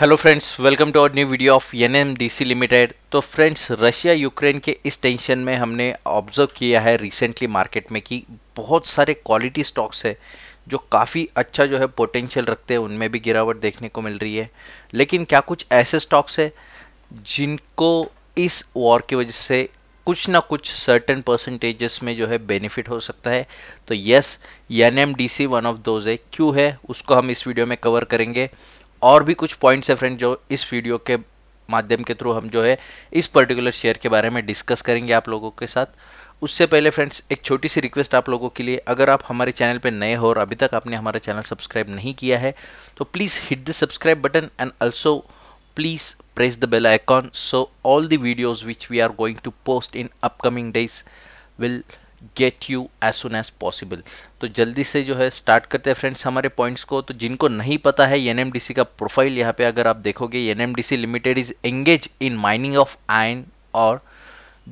hello friends welcome to our new video of N limited तो friends Russia Ukraine के इस tension में हमने ऑब्जर्व किया है रिसेंटली मार्केट में कि बहुत सारे क्वालिटी स्टॉक्स है जो काफ़ी अच्छा जो है पोटेंशियल रखते हैं उनमें भी गिरावट देखने को मिल रही है लेकिन क्या कुछ ऐसे स्टॉक्स है जिनको इस वॉर की वजह से कुछ ना कुछ सर्टन परसेंटेजेस में जो है बेनिफिट हो सकता है तो yes N one of those है क्यों है उसको हम इस वीडियो में कवर करेंगे और भी कुछ पॉइंट्स है फ्रेंड जो इस वीडियो के माध्यम के थ्रू हम जो है इस पर्टिकुलर शेयर के बारे में डिस्कस करेंगे आप लोगों के साथ उससे पहले फ्रेंड्स एक छोटी सी रिक्वेस्ट आप लोगों के लिए अगर आप हमारे चैनल पर नए हो और अभी तक आपने हमारा चैनल सब्सक्राइब नहीं किया है तो please hit the subscribe button and also please press the bell icon so all the videos which we are going to post in upcoming days will get you as soon as possible तो जल्दी से जो है start करते हैं friends हमारे points को तो जिनको नहीं पता है एन का प्रोफाइल यहाँ पे अगर आप देखोगे N limited is engage in mining of iron ore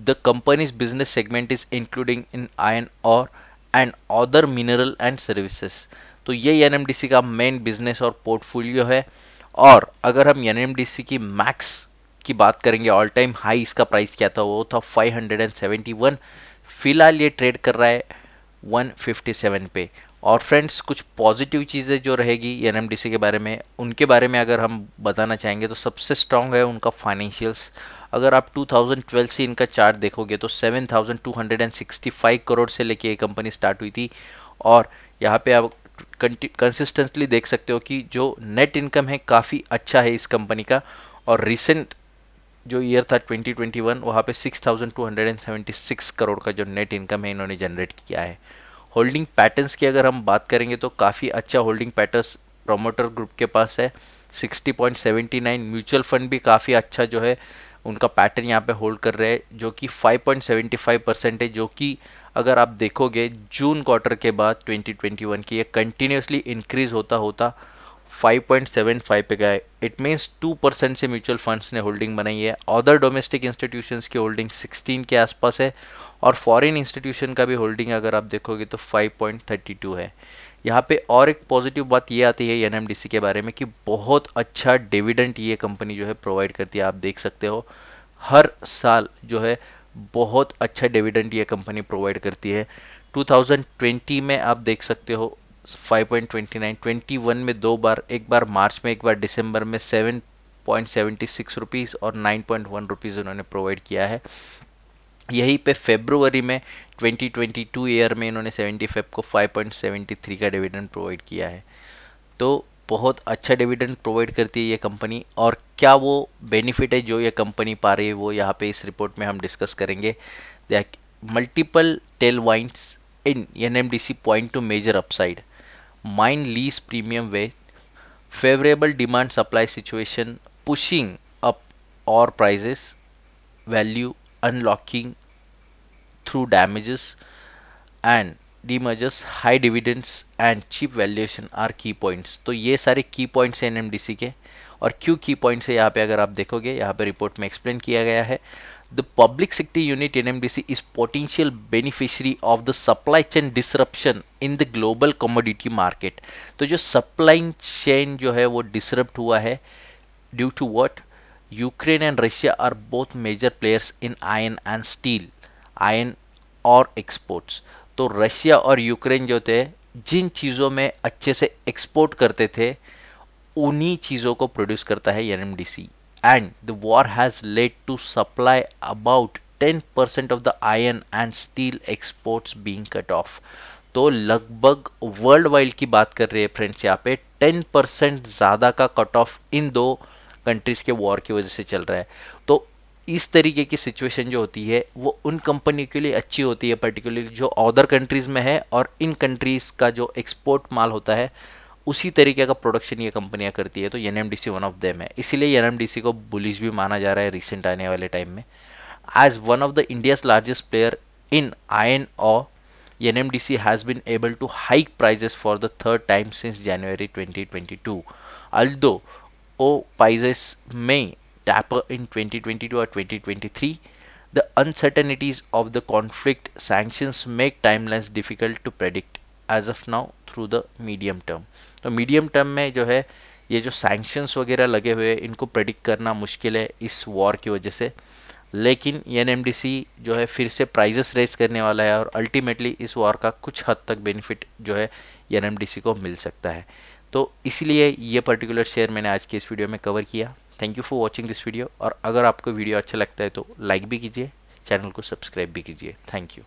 the company's business segment is including in iron ore and other mineral and services तो ये एन का मेन बिजनेस और पोर्टफोलियो है और अगर हम एन की मैक्स की बात करेंगे ऑल टाइम हाई इसका प्राइस क्या था वो था 571 फिलहाल ये ट्रेड कर रहा है 157 पे और फ्रेंड्स कुछ पॉजिटिव चीज़ें जो रहेगी एन के बारे में उनके बारे में अगर हम बताना चाहेंगे तो सबसे स्ट्रांग है उनका फाइनेंशियल्स अगर आप 2012 से इनका चार्ट देखोगे तो 7,265 करोड़ से लेके ये कंपनी स्टार्ट हुई थी और यहाँ पे आप कंसिस्टेंटली देख सकते हो कि जो नेट इनकम है काफ़ी अच्छा है इस कंपनी का और रिसेंट जो ईयर था 2021 वहां पे 6,276 करोड़ का जो नेट इनकम है इन्होंने जनरेट किया है होल्डिंग पैटर्न्स की अगर हम बात करेंगे तो काफ़ी अच्छा होल्डिंग पैटर्न्स प्रोमोटर ग्रुप के पास है 60.79 म्यूचुअल फंड भी काफ़ी अच्छा जो है उनका पैटर्न यहाँ पे होल्ड कर रहे हैं जो कि 5.75 परसेंट है जो कि अगर आप देखोगे जून क्वार्टर के बाद 2021 की ये कंटिन्यूसली इंक्रीज होता होता 5.75 पे गए इट मीन्स 2% से म्यूचुअल फंड्स ने होल्डिंग बनाई है अदर डोमेस्टिक इंस्टीट्यूशंस की होल्डिंग 16 के आसपास है और फॉरेन इंस्टीट्यूशन का भी होल्डिंग अगर आप देखोगे तो 5.32 है यहाँ पे और एक पॉजिटिव बात ये आती है एनएमडीसी के बारे में कि बहुत अच्छा डिविडेंट ये कंपनी जो है प्रोवाइड करती है आप देख सकते हो हर साल जो है बहुत अच्छा डिविडेंट ये कंपनी प्रोवाइड करती है 2020 में आप देख सकते हो 5.29 में दो बार एक बार मार्च में एक बार दिसंबर में 7.76 रुपीस और 9.1 रुपीस उन्होंने प्रोवाइड किया है यही पे फेब्रुवरी में 2022 ईयर में इन्होंने 75 को 5.73 का डिविडेंड प्रोवाइड किया है तो बहुत अच्छा डिविडेंड प्रोवाइड करती है ये कंपनी और क्या वो बेनिफिट है जो ये कंपनी पा रही है वो यहाँ पे इस रिपोर्ट में हम डिस्कस करेंगे multiple tailwinds in N M D C point two major upside mine lease premium with favorable demand supply situation pushing up ore prices value unlocking through damages and demergers high dividends and cheap valuation are key points तो ये सारे key points हैं NMDC के और क्यों की points है यहाँ पे अगर आप देखोगे यहाँ पे रिपोर्ट में एक्सप्लेन किया गया है the public sector unit NMDC is potential beneficiary of the supply chain disruption in the global commodity market तो जो सप्लाई चेन जो है वो डिसरप्ट हुआ है due to what Ukraine and Russia are both major players in iron and steel iron ore exports तो Russia और Ukraine जो थे जिन चीज़ों में अच्छे से एक्सपोर्ट करते थे उन्हीं चीज़ों को प्रोड्यूस करता है N and the war has led to supply about 10% of the iron and steel exports being cut off तो लगभग वर्ल्ड वाइड की बात कर रहे हैं फ्रेंड्स यहाँ पे 10% ज़्यादा का कट ऑफ इन दो कंट्रीज के वॉर की वजह से चल रहा है तो इस तरीके की सिचुएशन जो होती है वो उन कंपनी के लिए अच्छी होती है पर्टिकुलरली जो अदर कंट्रीज़ में है और इन कंट्रीज़ का जो एक्सपोर्ट माल होता है उसी तरीके का प्रोडक्शन ये कंपनियां करती है तो एन वन ऑफ देम है इसीलिए एन को बुलिश भी माना जा रहा है रिसेंट आने वाले टाइम में as one of the India largest player in iron ore N M D C has been able to hike prices for the third time since January twenty twenty two although ore prices may taper in twenty twenty two और twenty twenty three the uncertainties of the conflict sanctions make timelines difficult to predict as of now through the medium term तो medium term में जो है ये जो sanctions वगैरह लगे हुए हैं इनको प्रेडिक्ट करना मुश्किल है इस वॉर की वजह से लेकिन एन जो है फिर से प्राइजेस रेस करने वाला है और अल्टीमेटली इस वॉर का कुछ हद तक बेनिफिट जो है एन को मिल सकता है तो इसलिए ये पर्टिकुलर शेयर मैंने आज के इस वीडियो में कवर किया thank you for watching this video और अगर आपको वीडियो अच्छा लगता है तो लाइक भी कीजिए चैनल को सब्सक्राइब भी कीजिए थैंक यू